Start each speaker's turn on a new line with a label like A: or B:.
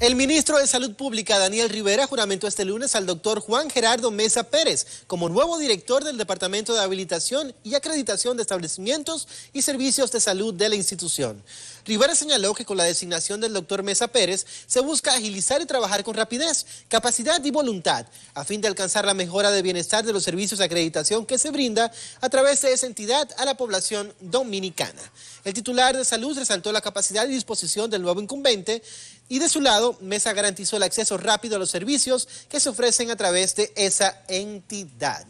A: El ministro de Salud Pública, Daniel Rivera, juramentó este lunes al doctor Juan Gerardo Mesa Pérez como nuevo director del Departamento de Habilitación y Acreditación de Establecimientos y Servicios de Salud de la institución. Rivera señaló que con la designación del doctor Mesa Pérez se busca agilizar y trabajar con rapidez, capacidad y voluntad a fin de alcanzar la mejora de bienestar de los servicios de acreditación que se brinda a través de esa entidad a la población dominicana. El titular de salud resaltó la capacidad y disposición del nuevo incumbente y de su lado, Mesa garantizó el acceso rápido a los servicios que se ofrecen a través de esa entidad.